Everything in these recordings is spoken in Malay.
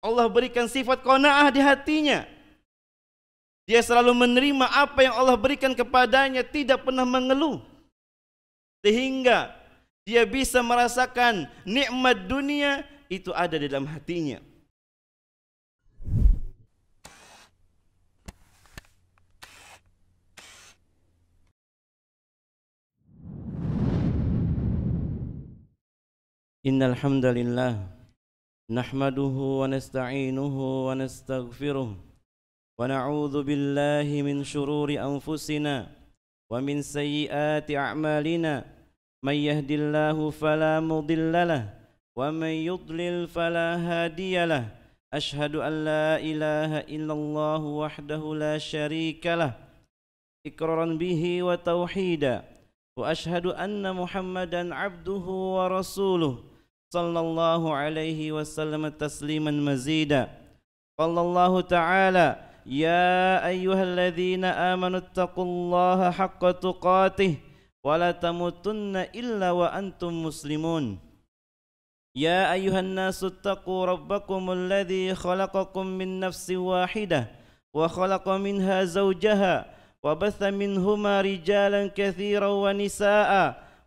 Allah berikan sifat konaah di hatinya. Dia selalu menerima apa yang Allah berikan kepadanya, tidak pernah mengeluh. Sehingga dia bisa merasakan nikmat dunia itu ada di dalam hatinya. Innalhamdulillah. hamdalillah نحمده ونستعينه ونستغفره ونعوذ بالله من شرور أنفسنا ومن سيئات أعمالنا من يهد الله فلا مضل له ومن يضلل فلا هادي له أشهد أن لا إله إلا الله وحده لا شريك له إقرارا به وتوحيدا وأشهد أن محمدا عبده ورسوله صلى الله عليه وسلم تسليما مزيدا قال الله تعالى يا أيها الذين آمنوا اتقوا الله حق تقاته ولا تموتن إلا وأنتم مسلمون يا أيها الناس اتقوا ربكم الذي خلقكم من نفس واحدة وخلق منها زوجها وبث منهما رجالا كثيرا ونساءً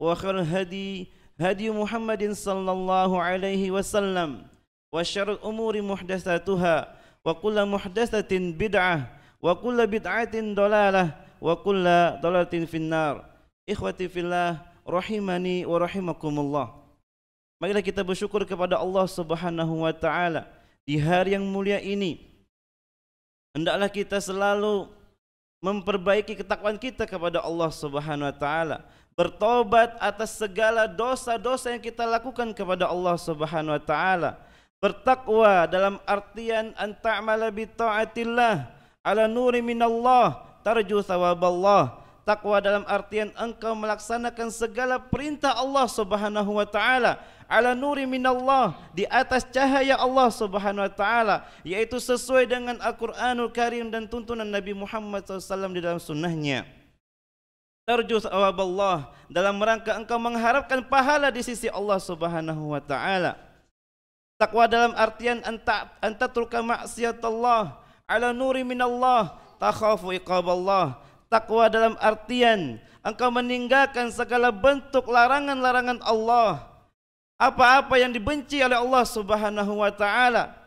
وخير الهدي هدي محمد صلى الله عليه وسلم وشر الأمور محدثاتها وكل محدثة بدعة وكل بدعة ضلالة وكل ضلالة في النار إخوتي في الله rahimani wa rahimakumullah. Marilah kita bersyukur kepada Allah Subhanahu wa taala di hari yang mulia ini. Hendaklah kita selalu memperbaiki ketakwaan kita kepada Allah Subhanahu wa taala bertobat atas segala dosa-dosa yang kita lakukan kepada Allah Subhanahu wa taala. Bertakwa dalam artian anta'mala bi ta'atillah ala nuri minallah tarju thawaballah. Takwa dalam artian engkau melaksanakan segala perintah Allah Subhanahu wa taala ala nuri minallah di atas cahaya Allah Subhanahu wa taala yaitu sesuai dengan Al-Qur'anul Karim dan tuntunan Nabi Muhammad SAW di dalam sunnahnya. Tarju Allah dalam rangka engkau mengharapkan pahala di sisi Allah Subhanahu wa taala. Takwa dalam artian anta anta turka maksiat Allah ala nuri min Allah takhafu iqab Allah. Takwa dalam artian engkau meninggalkan segala bentuk larangan-larangan Allah. Apa-apa yang dibenci oleh Allah Subhanahu wa taala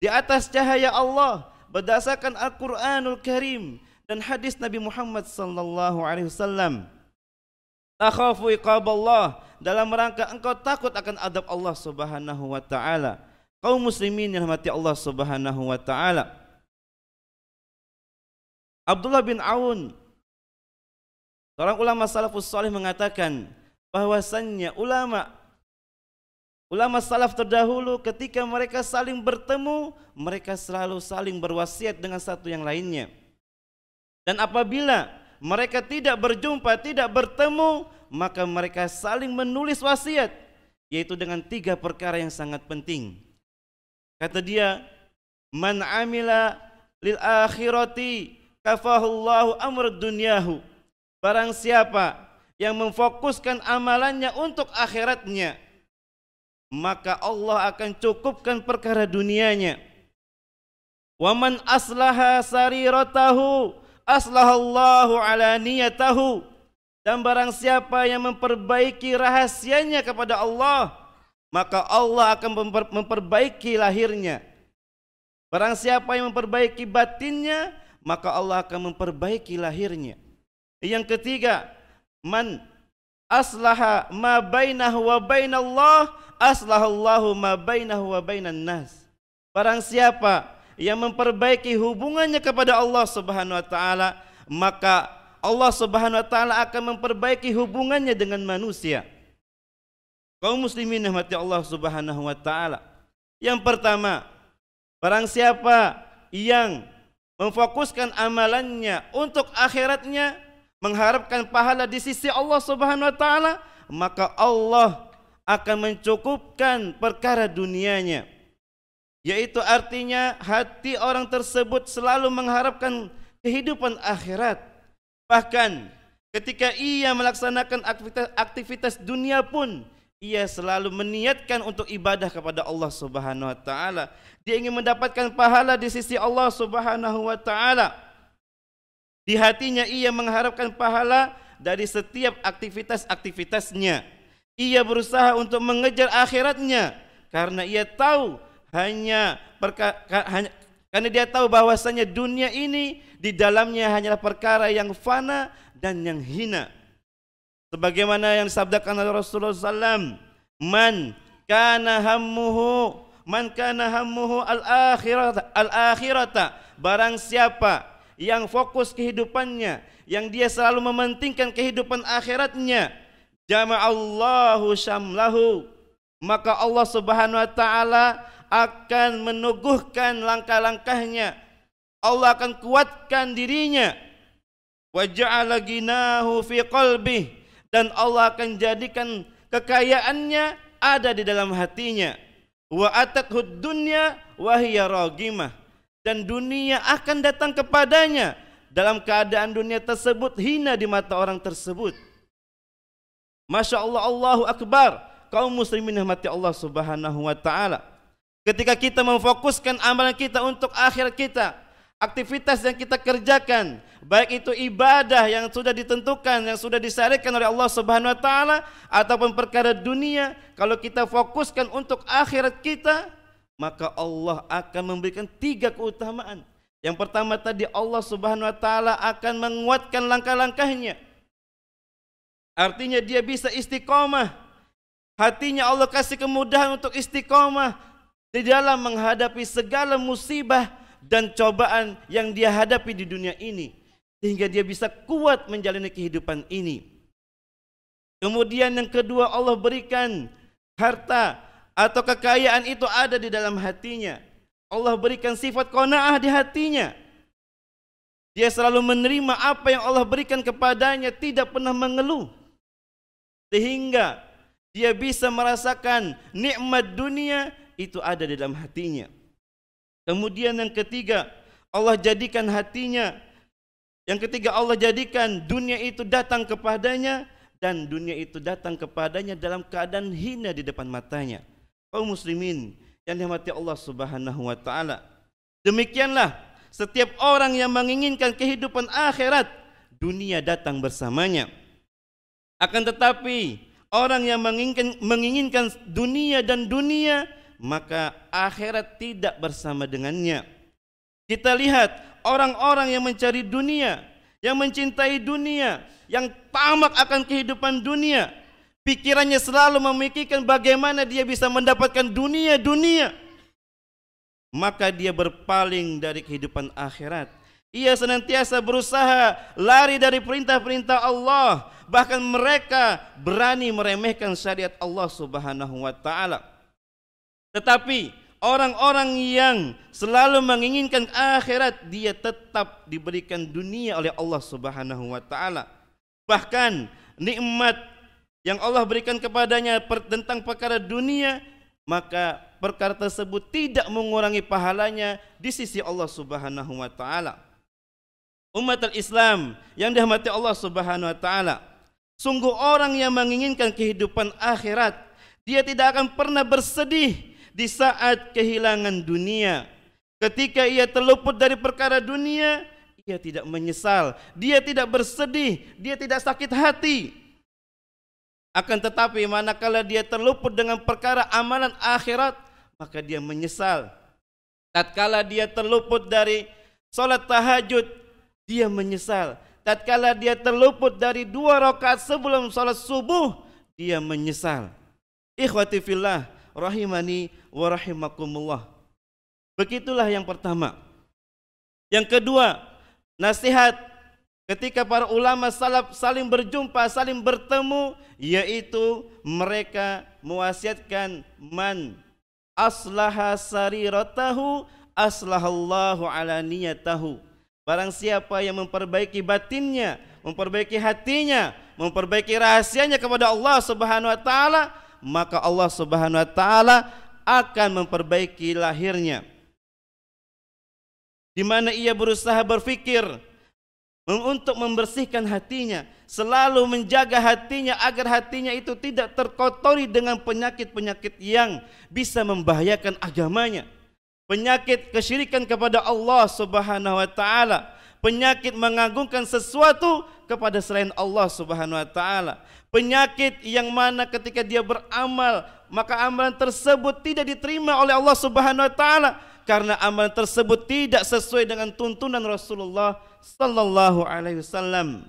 di atas cahaya Allah berdasarkan Al-Qur'anul Karim dan hadis Nabi Muhammad sallallahu alaihi wasallam takhafu iqaballah dalam rangka engkau takut akan adab Allah Subhanahu wa taala kau muslimin yang mati Allah Subhanahu wa taala Abdullah bin Aun seorang ulama salafus saleh mengatakan bahwasannya ulama ulama salaf terdahulu ketika mereka saling bertemu mereka selalu saling berwasiat dengan satu yang lainnya dan apabila mereka tidak berjumpa, tidak bertemu, maka mereka saling menulis wasiat. Yaitu dengan tiga perkara yang sangat penting. Kata dia, Man amila lil akhirati kafahullahu amr dunyahu. Barang siapa yang memfokuskan amalannya untuk akhiratnya, maka Allah akan cukupkan perkara dunianya. Waman man aslaha sariratahu aslahallahu ala niyatahu dan barang siapa yang memperbaiki rahasianya kepada Allah maka Allah akan memperbaiki lahirnya barang siapa yang memperbaiki batinnya maka Allah akan memperbaiki lahirnya yang ketiga man aslaha ma bainahu wa bainallah aslahallahu ma bainahu wa bainan nas barang siapa yang memperbaiki hubungannya kepada Allah Subhanahu wa taala, maka Allah Subhanahu wa taala akan memperbaiki hubungannya dengan manusia. Kaum muslimin rahmati Allah Subhanahu wa taala. Yang pertama, barang siapa yang memfokuskan amalannya untuk akhiratnya, mengharapkan pahala di sisi Allah Subhanahu wa taala, maka Allah akan mencukupkan perkara dunianya yaitu artinya hati orang tersebut selalu mengharapkan kehidupan akhirat bahkan ketika ia melaksanakan aktivitas, aktivitas dunia pun ia selalu meniatkan untuk ibadah kepada Allah Subhanahu wa taala dia ingin mendapatkan pahala di sisi Allah Subhanahu wa taala di hatinya ia mengharapkan pahala dari setiap aktivitas-aktivitasnya ia berusaha untuk mengejar akhiratnya karena ia tahu hanya perkara, hanya karena dia tahu bahwasanya dunia ini di dalamnya hanyalah perkara yang fana dan yang hina. Sebagaimana yang disabdakan oleh Rasulullah Sallam. man kana hammuhu man kana hammuhu al akhirata al akhirata barang siapa yang fokus kehidupannya yang dia selalu mementingkan kehidupan akhiratnya jama'allahu syamlahu maka Allah Subhanahu wa taala akan menuguhkan langkah-langkahnya. Allah akan kuatkan dirinya. Waja'ala ginahu fi qalbi dan Allah akan jadikan kekayaannya ada di dalam hatinya. Wa atathu dunya wa hiya ragimah dan dunia akan datang kepadanya dalam keadaan dunia tersebut hina di mata orang tersebut. Masya Allah, Allahu Akbar. Kau muslimin yang Allah subhanahu wa ta'ala. Ketika kita memfokuskan amalan kita untuk akhir kita, aktivitas yang kita kerjakan, baik itu ibadah yang sudah ditentukan, yang sudah disyariatkan oleh Allah Subhanahu wa taala ataupun perkara dunia, kalau kita fokuskan untuk akhirat kita, maka Allah akan memberikan tiga keutamaan. Yang pertama tadi Allah Subhanahu wa taala akan menguatkan langkah-langkahnya. Artinya dia bisa istiqamah. Hatinya Allah kasih kemudahan untuk istiqamah, di dalam menghadapi segala musibah dan cobaan yang dia hadapi di dunia ini sehingga dia bisa kuat menjalani kehidupan ini. Kemudian yang kedua Allah berikan harta atau kekayaan itu ada di dalam hatinya. Allah berikan sifat kona'ah di hatinya. Dia selalu menerima apa yang Allah berikan kepadanya, tidak pernah mengeluh. Sehingga dia bisa merasakan nikmat dunia itu ada di dalam hatinya. Kemudian yang ketiga, Allah jadikan hatinya. Yang ketiga, Allah jadikan dunia itu datang kepadanya dan dunia itu datang kepadanya dalam keadaan hina di depan matanya. Kau muslimin yang dihormati Allah Subhanahu wa taala. Demikianlah setiap orang yang menginginkan kehidupan akhirat, dunia datang bersamanya. Akan tetapi, orang yang menginginkan dunia dan dunia maka akhirat tidak bersama dengannya. Kita lihat orang-orang yang mencari dunia, yang mencintai dunia, yang tamak akan kehidupan dunia, pikirannya selalu memikirkan bagaimana dia bisa mendapatkan dunia-dunia. Maka dia berpaling dari kehidupan akhirat. Ia senantiasa berusaha lari dari perintah-perintah Allah. Bahkan mereka berani meremehkan syariat Allah subhanahu wa tetapi orang-orang yang selalu menginginkan akhirat dia tetap diberikan dunia oleh Allah Subhanahu wa taala. Bahkan nikmat yang Allah berikan kepadanya tentang perkara dunia maka perkara tersebut tidak mengurangi pahalanya di sisi Allah Subhanahu wa taala. Umat Islam yang dirahmati Allah Subhanahu wa taala. Sungguh orang yang menginginkan kehidupan akhirat dia tidak akan pernah bersedih di saat kehilangan dunia. Ketika ia terluput dari perkara dunia, ia tidak menyesal, dia tidak bersedih, dia tidak sakit hati. Akan tetapi manakala dia terluput dengan perkara amalan akhirat, maka dia menyesal. Tatkala dia terluput dari solat tahajud, dia menyesal. Tatkala dia terluput dari dua rakaat sebelum solat subuh, dia menyesal. Ikhwati fillah, rahimani wa rahimakumullah. Begitulah yang pertama. Yang kedua, nasihat ketika para ulama salaf saling berjumpa, saling bertemu yaitu mereka mewasiatkan man aslaha sariratahu aslahallahu ala niyatahu. Barang siapa yang memperbaiki batinnya, memperbaiki hatinya, memperbaiki rahasianya kepada Allah Subhanahu wa taala, maka Allah Subhanahu wa taala akan memperbaiki lahirnya. Di mana ia berusaha berfikir untuk membersihkan hatinya, selalu menjaga hatinya agar hatinya itu tidak terkotori dengan penyakit-penyakit yang bisa membahayakan agamanya. Penyakit kesyirikan kepada Allah Subhanahu wa taala penyakit mengagungkan sesuatu kepada selain Allah Subhanahu wa taala. Penyakit yang mana ketika dia beramal, maka amalan tersebut tidak diterima oleh Allah Subhanahu wa taala karena amalan tersebut tidak sesuai dengan tuntunan Rasulullah sallallahu alaihi wasallam.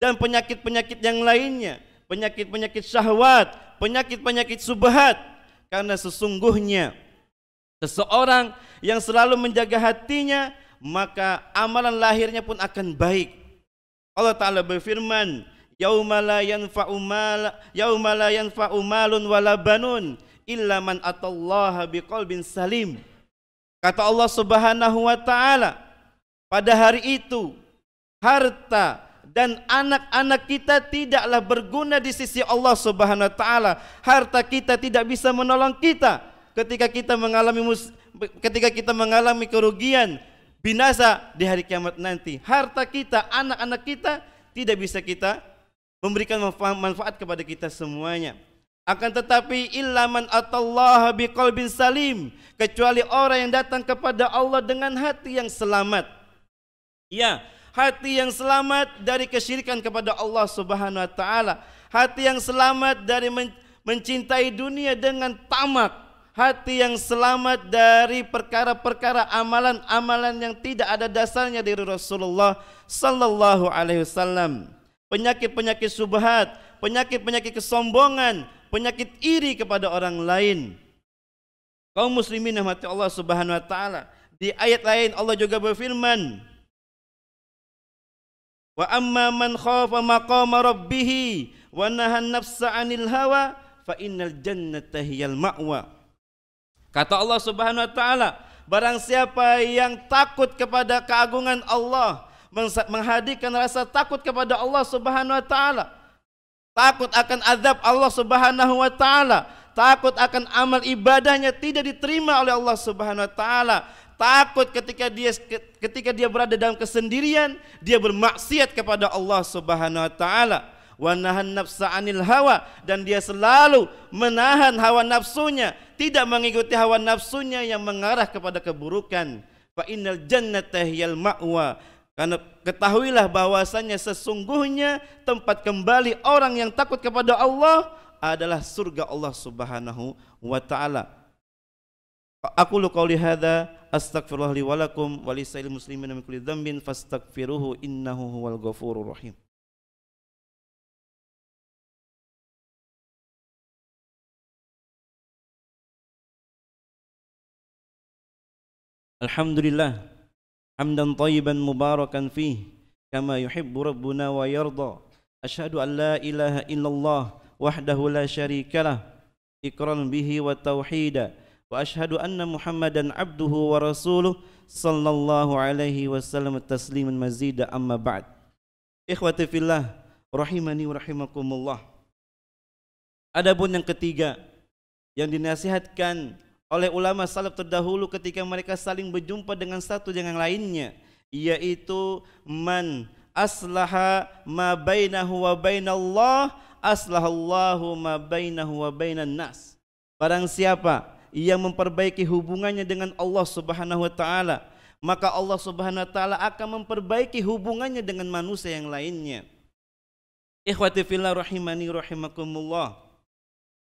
Dan penyakit-penyakit yang lainnya, penyakit-penyakit syahwat, penyakit-penyakit subhat karena sesungguhnya seseorang yang selalu menjaga hatinya maka amalan lahirnya pun akan baik. Allah Ta'ala berfirman, Yauma la faumal mal yauma faumalun walabanun malun wala banun illa man salim. Kata Allah Subhanahu wa taala, pada hari itu harta dan anak-anak kita tidaklah berguna di sisi Allah Subhanahu wa taala. Harta kita tidak bisa menolong kita ketika kita mengalami ketika kita mengalami kerugian, binasa di hari kiamat nanti. Harta kita, anak-anak kita tidak bisa kita memberikan manfaat kepada kita semuanya. Akan tetapi ilhaman atau Allah atallaha bin salim kecuali orang yang datang kepada Allah dengan hati yang selamat. Ya, hati yang selamat dari kesyirikan kepada Allah Subhanahu wa taala, hati yang selamat dari mencintai dunia dengan tamak hati yang selamat dari perkara-perkara amalan-amalan yang tidak ada dasarnya dari Rasulullah sallallahu alaihi wasallam. Penyakit-penyakit subhat, penyakit-penyakit kesombongan, penyakit iri kepada orang lain. Kau muslimin rahmat Allah Subhanahu wa taala. Di ayat lain Allah juga berfirman, Wa amma man khafa maqama rabbih wa nahana nafsa 'anil hawa fa innal jannata hiyal ma'wa. Kata Allah Subhanahu wa taala, barang siapa yang takut kepada keagungan Allah, menghadirkan rasa takut kepada Allah Subhanahu wa taala, takut akan azab Allah Subhanahu wa taala, takut akan amal ibadahnya tidak diterima oleh Allah Subhanahu wa taala, takut ketika dia ketika dia berada dalam kesendirian, dia bermaksiat kepada Allah Subhanahu wa taala wanahan nafsa anil hawa dan dia selalu menahan hawa nafsunya tidak mengikuti hawa nafsunya yang mengarah kepada keburukan fa Inal Jannah hiyal ma'wa karena ketahuilah bahwasannya sesungguhnya tempat kembali orang yang takut kepada Allah adalah surga Allah Subhanahu wa taala aku lu qauli hadza Astaghfirullahi li wa lakum wa muslimin min kulli dhanbin fastaghfiruhu innahu huwal ghafurur rahim Alhamdulillah Hamdan tayyiban mubarakan fih Kama yuhibbu Rabbuna wa yarda Ashadu an la ilaha illallah Wahdahu la syarikalah Ikran bihi wa tawhidah Wa ashadu anna muhammadan abduhu wa rasuluh Sallallahu alaihi wasallam Tasliman mazidah amma ba'd Ikhwati fillah Rahimani wa rahimakumullah pun yang ketiga Yang dinasihatkan oleh ulama salaf terdahulu ketika mereka saling berjumpa dengan satu dengan lainnya yaitu man aslaha ma bainahu wa bainallah aslahallahu ma bainahu wa bainan nas barang siapa yang memperbaiki hubungannya dengan Allah Subhanahu wa taala maka Allah Subhanahu wa taala akan memperbaiki hubungannya dengan manusia yang lainnya ikhwati fillah rahimani rahimakumullah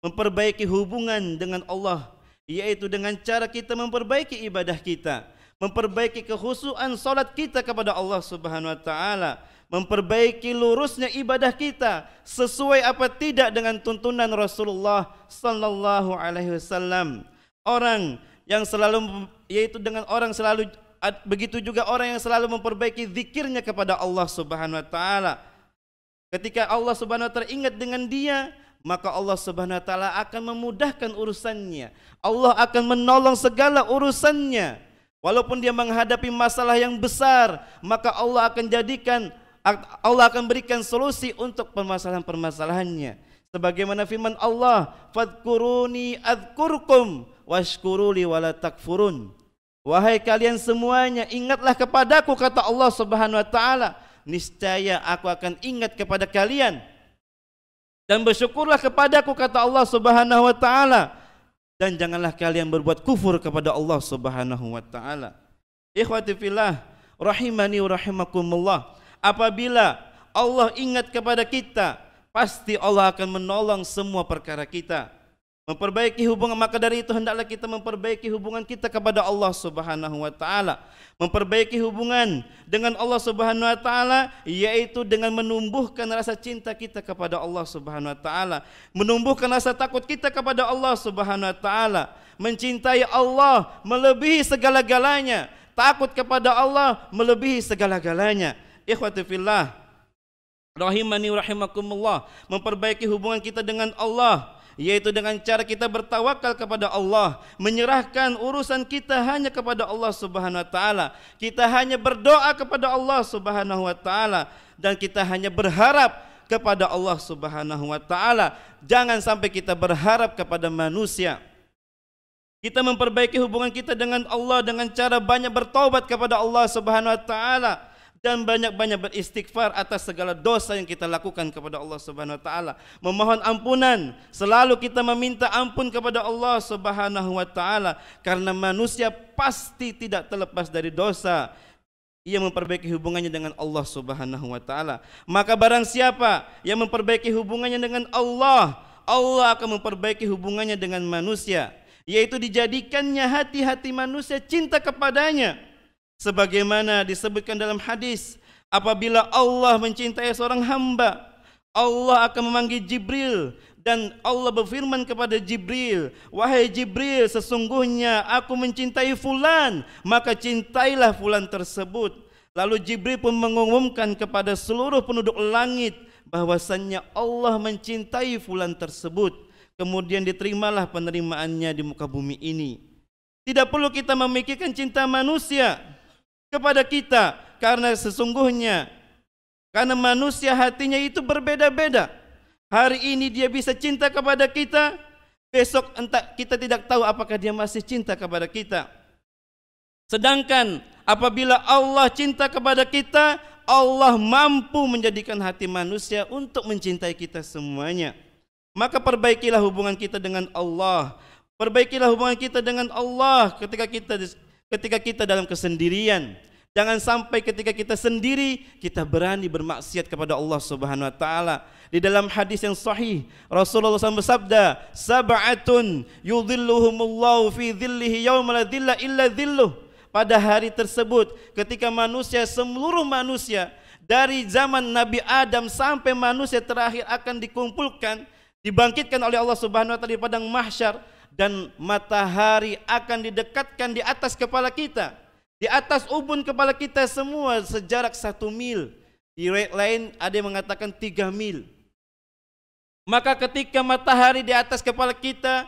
memperbaiki hubungan dengan Allah iaitu dengan cara kita memperbaiki ibadah kita, memperbaiki kehusuan solat kita kepada Allah Subhanahu wa taala, memperbaiki lurusnya ibadah kita sesuai apa tidak dengan tuntunan Rasulullah sallallahu alaihi wasallam. Orang yang selalu yaitu dengan orang selalu begitu juga orang yang selalu memperbaiki zikirnya kepada Allah Subhanahu wa taala. Ketika Allah Subhanahu wa taala ingat dengan dia, maka Allah Subhanahu wa taala akan memudahkan urusannya. Allah akan menolong segala urusannya. Walaupun dia menghadapi masalah yang besar, maka Allah akan jadikan Allah akan berikan solusi untuk permasalahan-permasalahannya. Sebagaimana firman Allah, "Fadhkuruni adzkurkum washkuruli wala takfurun." Wahai kalian semuanya, ingatlah kepadaku kata Allah Subhanahu wa taala, niscaya aku akan ingat kepada kalian dan bersyukurlah kepada aku kata Allah Subhanahu wa taala dan janganlah kalian berbuat kufur kepada Allah Subhanahu wa taala. Ikhwati fillah rahimani wa rahimakumullah. Apabila Allah ingat kepada kita, pasti Allah akan menolong semua perkara kita memperbaiki hubungan maka dari itu hendaklah kita memperbaiki hubungan kita kepada Allah Subhanahu wa taala memperbaiki hubungan dengan Allah Subhanahu wa taala yaitu dengan menumbuhkan rasa cinta kita kepada Allah Subhanahu wa taala menumbuhkan rasa takut kita kepada Allah Subhanahu wa taala mencintai Allah melebihi segala-galanya takut kepada Allah melebihi segala-galanya ikhwati fillah rahimani rahimakumullah memperbaiki hubungan kita dengan Allah yaitu dengan cara kita bertawakal kepada Allah, menyerahkan urusan kita hanya kepada Allah Subhanahu wa taala. Kita hanya berdoa kepada Allah Subhanahu wa taala dan kita hanya berharap kepada Allah Subhanahu wa taala. Jangan sampai kita berharap kepada manusia. Kita memperbaiki hubungan kita dengan Allah dengan cara banyak bertaubat kepada Allah Subhanahu wa taala dan banyak-banyak beristighfar atas segala dosa yang kita lakukan kepada Allah Subhanahu wa taala. Memohon ampunan, selalu kita meminta ampun kepada Allah Subhanahu wa taala karena manusia pasti tidak terlepas dari dosa. Ia memperbaiki hubungannya dengan Allah Subhanahu wa taala. Maka barang siapa yang memperbaiki hubungannya dengan Allah, Allah akan memperbaiki hubungannya dengan manusia, yaitu dijadikannya hati-hati manusia cinta kepadanya sebagaimana disebutkan dalam hadis apabila Allah mencintai seorang hamba Allah akan memanggil Jibril dan Allah berfirman kepada Jibril wahai Jibril sesungguhnya aku mencintai fulan maka cintailah fulan tersebut lalu Jibril pun mengumumkan kepada seluruh penduduk langit bahwasannya Allah mencintai fulan tersebut kemudian diterimalah penerimaannya di muka bumi ini tidak perlu kita memikirkan cinta manusia kepada kita karena sesungguhnya karena manusia hatinya itu berbeda-beda. Hari ini dia bisa cinta kepada kita, besok entah kita tidak tahu apakah dia masih cinta kepada kita. Sedangkan apabila Allah cinta kepada kita, Allah mampu menjadikan hati manusia untuk mencintai kita semuanya. Maka perbaikilah hubungan kita dengan Allah. Perbaikilah hubungan kita dengan Allah ketika kita ketika kita dalam kesendirian. Jangan sampai ketika kita sendiri kita berani bermaksiat kepada Allah Subhanahu wa taala. Di dalam hadis yang sahih Rasulullah SAW bersabda, "Sab'atun yudhilluhumullahu fi dhillihi yawma la illa dhilluh." Pada hari tersebut ketika manusia seluruh manusia dari zaman Nabi Adam sampai manusia terakhir akan dikumpulkan, dibangkitkan oleh Allah Subhanahu wa taala di padang mahsyar, dan matahari akan didekatkan di atas kepala kita di atas ubun kepala kita semua sejarak satu mil di red line ada yang mengatakan tiga mil maka ketika matahari di atas kepala kita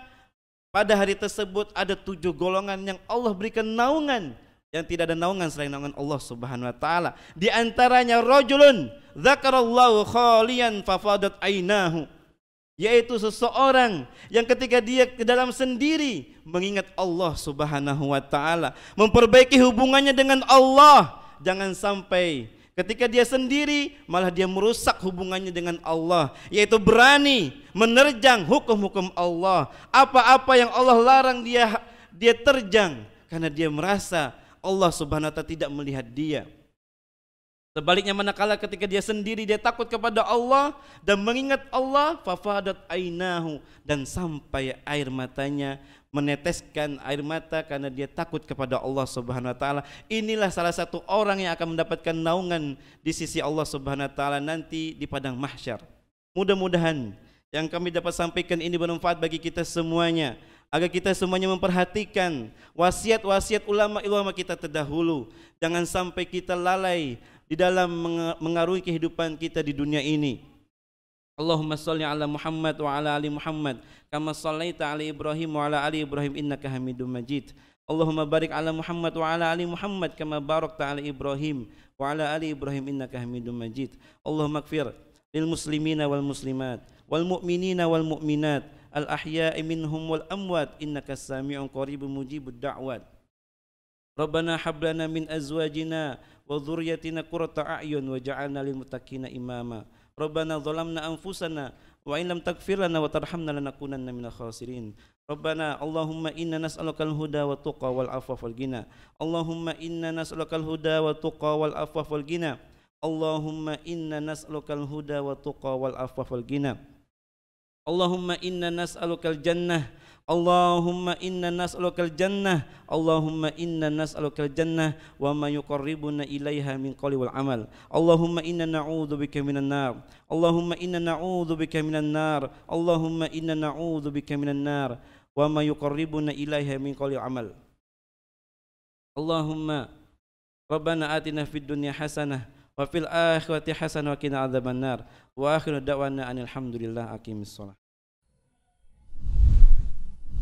pada hari tersebut ada tujuh golongan yang Allah berikan naungan yang tidak ada naungan selain naungan Allah Subhanahu wa taala di antaranya rajulun dzakarallahu khalian fafadat ainahu yaitu seseorang yang ketika dia ke dalam sendiri mengingat Allah Subhanahu wa taala, memperbaiki hubungannya dengan Allah, jangan sampai ketika dia sendiri malah dia merusak hubungannya dengan Allah, yaitu berani menerjang hukum-hukum Allah, apa-apa yang Allah larang dia dia terjang karena dia merasa Allah Subhanahu wa taala tidak melihat dia. Sebaliknya manakala ketika dia sendiri dia takut kepada Allah dan mengingat Allah fafadat ainahu dan sampai air matanya meneteskan air mata karena dia takut kepada Allah Subhanahu wa taala. Inilah salah satu orang yang akan mendapatkan naungan di sisi Allah Subhanahu wa taala nanti di padang mahsyar. Mudah-mudahan yang kami dapat sampaikan ini bermanfaat bagi kita semuanya agar kita semuanya memperhatikan wasiat-wasiat ulama-ulama kita terdahulu jangan sampai kita lalai di dalam mengaruhi kehidupan kita di dunia ini. Allahumma salli ala Muhammad wa ala ali Muhammad kama sallaita ala Ibrahim wa ala ali Ibrahim innaka Hamidum Majid. Allahumma barik ala Muhammad wa ala ali Muhammad kama barakta ala Ibrahim wa ala ali Ibrahim innaka Hamidum Majid. Allahumma kfir lil muslimina wal muslimat wal mu'minina wal mu'minat al ahya'i minhum wal amwat innaka samiu qaribun mujibud da'wat. ربنا هب لنا من ازواجنا وذريتنا قرة اعين واجعلنا للمتقين اماما ربنا ظلمنا انفسنا وان لم تغفر لنا وترحمنا لنكونن من الخاسرين ربنا اللهم انا نسالك الهدى والتقى والعفاف والغنى اللهم انا نسالك الهدى والتقى والعفاف والغنى اللهم انا نسالك الهدى والتقى والعفاف والغنى اللهم انا نسالك الجنه والتقى والعفاف والغنى. اللهم إنا Allahumma inna nas'alukal jannah Allahumma inna nas'alukal jannah wa ma yuqarribuna ilaiha min qawli wal amal Allahumma inna na'udzubika minan nar Allahumma inna na'udzubika minan nar Allahumma inna na'udzubika minan nar wa ma yuqarribuna ilaiha min qawli wal amal Allahumma Rabbana atina fid dunya hasanah wa fil akhirati hasanah wa qina adzabannar wa akhiru da'wana anil hamdulillah aqimissalah